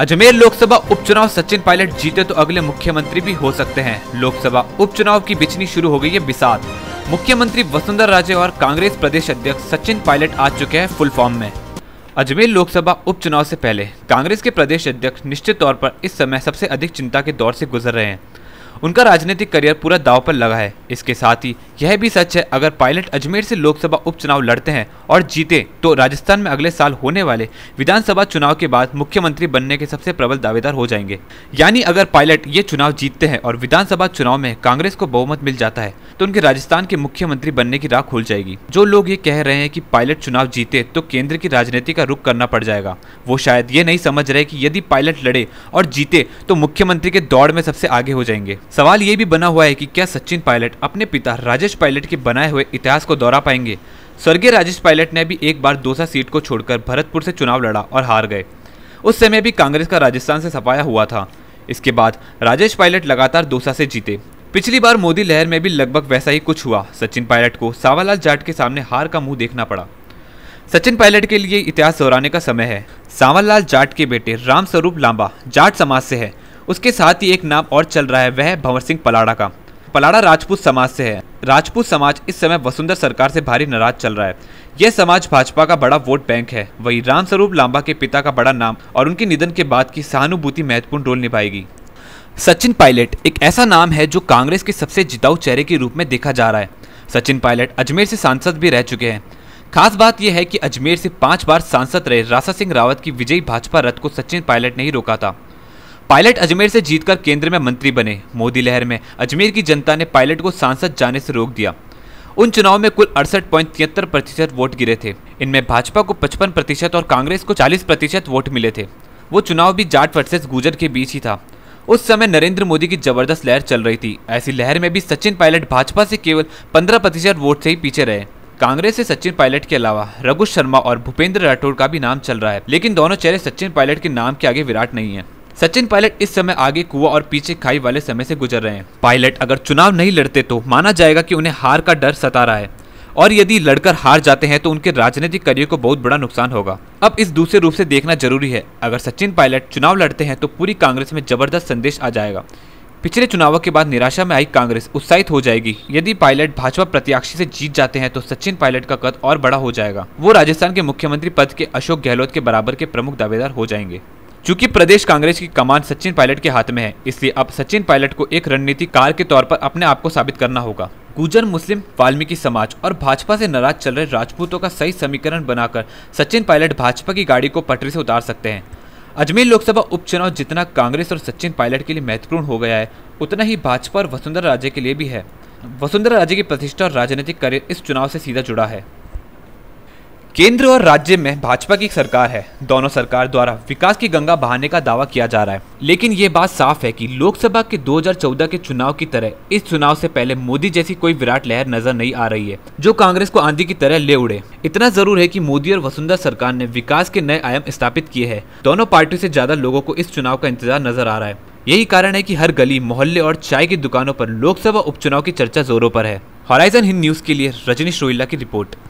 अजमेर लोकसभा उपचुनाव सचिन पायलट जीते तो अगले मुख्यमंत्री भी हो सकते हैं लोकसभा उपचुनाव की बिछनी शुरू हो गई है बिसात मुख्यमंत्री वसुंधरा राजे और कांग्रेस प्रदेश अध्यक्ष सचिन पायलट आ चुके हैं फुल फॉर्म में अजमेर लोकसभा उपचुनाव से पहले कांग्रेस के प्रदेश अध्यक्ष निश्चित तौर पर इस समय सबसे अधिक चिंता के दौर से गुजर रहे हैं उनका राजनीतिक करियर पूरा दाव पर लगा है इसके साथ ही यह भी सच है अगर पायलट अजमेर से लोकसभा उपचुनाव लड़ते हैं और जीते तो राजस्थान में अगले साल होने वाले विधानसभा चुनाव के बाद मुख्यमंत्री बनने के सबसे प्रबल दावेदार हो जाएंगे यानी अगर पायलट ये चुनाव जीतते हैं और विधानसभा चुनाव में कांग्रेस को बहुमत मिल जाता है तो उनके राजस्थान के मुख्यमंत्री बनने की राह खुल जाएगी जो लोग ये कह रहे हैं की पायलट चुनाव जीते तो केंद्र की राजनीति का रुख करना पड़ जाएगा वो शायद ये नहीं समझ रहे की यदि पायलट लड़े और जीते तो मुख्यमंत्री के दौड़ में सबसे आगे हो जाएंगे सवाल ये भी बना हुआ है की क्या सचिन पायलट अपने पिता राजेश राजेश पायलट के बनाए हुए इतिहास को दोहरा पाएंगे स्वर्गीय राजेश पायलट ने भी एक बार दौसा सीट को छोड़कर भरतपुर से चुनाव लड़ा और हार गए उस समय भी कांग्रेस का राजस्थान से सफाया हुआ था इसके बाद राजेश पायलट लगातार दौसा से जीते पिछली बार मोदी लहर में भी लगभग वैसा ही कुछ हुआ सचिन पायलट को सावालाल जाट के सामने हार का मुंह देखना पड़ा सचिन पायलट के लिए इतिहास दोहराने का समय है सावरलाल जाट के बेटे रामस्वरूप लांबा जाट समाज से है उसके साथ ही एक नाम और चल रहा है वह भंवर सिंह पलाड़ा का पलाड़ा राजपूत समाज से है राजपूत समाज इस समय वसुंधरा सरकार से भारी नाराज चल रहा है यह समाज भाजपा का बड़ा वोट बैंक है वही रामस्वरूप लांबा के पिता का बड़ा नाम और उनके निधन के बाद की सहानुभूति महत्वपूर्ण रोल निभाएगी सचिन पायलट एक ऐसा नाम है जो कांग्रेस के सबसे जिताऊ चेहरे के रूप में देखा जा रहा है सचिन पायलट अजमेर से सांसद भी रह चुके हैं खास बात यह है कि अजमेर से पांच बार सांसद रहे राशा सिंह रावत की विजयी भाजपा रथ को सचिन पायलट ने ही रोका था पायलट अजमेर से जीतकर केंद्र में मंत्री बने मोदी लहर में अजमेर की जनता ने पायलट को सांसद जाने से रोक दिया उन चुनाव में कुल अड़सठ पॉइंट तिहत्तर प्रतिशत वोट गिरे थे इनमें भाजपा को पचपन प्रतिशत और कांग्रेस को चालीस प्रतिशत वोट मिले थे वो चुनाव भी जाट वर्सेस गुजर के बीच ही था उस समय नरेंद्र मोदी की जबरदस्त लहर चल रही थी ऐसी लहर में भी सचिन पायलट भाजपा से केवल पंद्रह प्रतिशत वोट से ही पीछे रहे कांग्रेस से सचिन पायलट के अलावा रघु शर्मा और भूपेंद्र राठौड़ का भी नाम चल रहा है लेकिन दोनों चेहरे सचिन पायलट के नाम के आगे विराट नहीं है सचिन पायलट इस समय आगे कुआ और पीछे खाई वाले समय से गुजर रहे हैं पायलट अगर चुनाव नहीं लड़ते तो माना जाएगा कि उन्हें हार का डर सता रहा है और यदि लड़कर हार जाते हैं तो उनके राजनीतिक करियर को बहुत बड़ा नुकसान होगा अब इस दूसरे रूप से देखना जरूरी है अगर सचिन पायलट चुनाव लड़ते हैं तो पूरी कांग्रेस में जबरदस्त संदेश आ जाएगा पिछले चुनावों के बाद निराशा में आई कांग्रेस उत्साहित हो जाएगी यदि पायलट भाजपा प्रत्याशी से जीत जाते हैं तो सचिन पायलट का कद और बड़ा हो जाएगा वो राजस्थान के मुख्यमंत्री पद के अशोक गहलोत के बराबर के प्रमुख दावेदार हो जाएंगे चूंकि प्रदेश कांग्रेस की कमान सचिन पायलट के हाथ में है इसलिए अब सचिन पायलट को एक रणनीतिकार के तौर पर अपने आप को साबित करना होगा गुजर मुस्लिम वाल्मीकि समाज और भाजपा से नाराज चल रहे राजपूतों का सही समीकरण बनाकर सचिन पायलट भाजपा की गाड़ी को पटरी से उतार सकते हैं अजमेर लोकसभा उपचुनाव जितना कांग्रेस और सचिन पायलट के लिए महत्वपूर्ण हो गया है उतना ही भाजपा और वसुंधरा राजे के लिए भी है वसुंधरा राजे की प्रतिष्ठा और राजनीतिक करियर इस चुनाव से सीधा जुड़ा है केंद्र और राज्य में भाजपा की सरकार है दोनों सरकार द्वारा विकास की गंगा बहाने का दावा किया जा रहा है लेकिन ये बात साफ है कि लोकसभा के 2014 के चुनाव की तरह इस चुनाव से पहले मोदी जैसी कोई विराट लहर नजर नहीं आ रही है जो कांग्रेस को आंधी की तरह ले उड़े इतना जरूर है की मोदी और वसुंधरा सरकार ने विकास के नए आयाम स्थापित किए हैं दोनों पार्टियों से ज्यादा लोगों को इस चुनाव का इंतजार नजर आ रहा है यही कारण है कि हर गली मोहल्ले और चाय की दुकानों पर लोकसभा उपचुनाव की चर्चा जोरों पर है हॉराइजन हिंद न्यूज के लिए रजनीश रोहिला की रिपोर्ट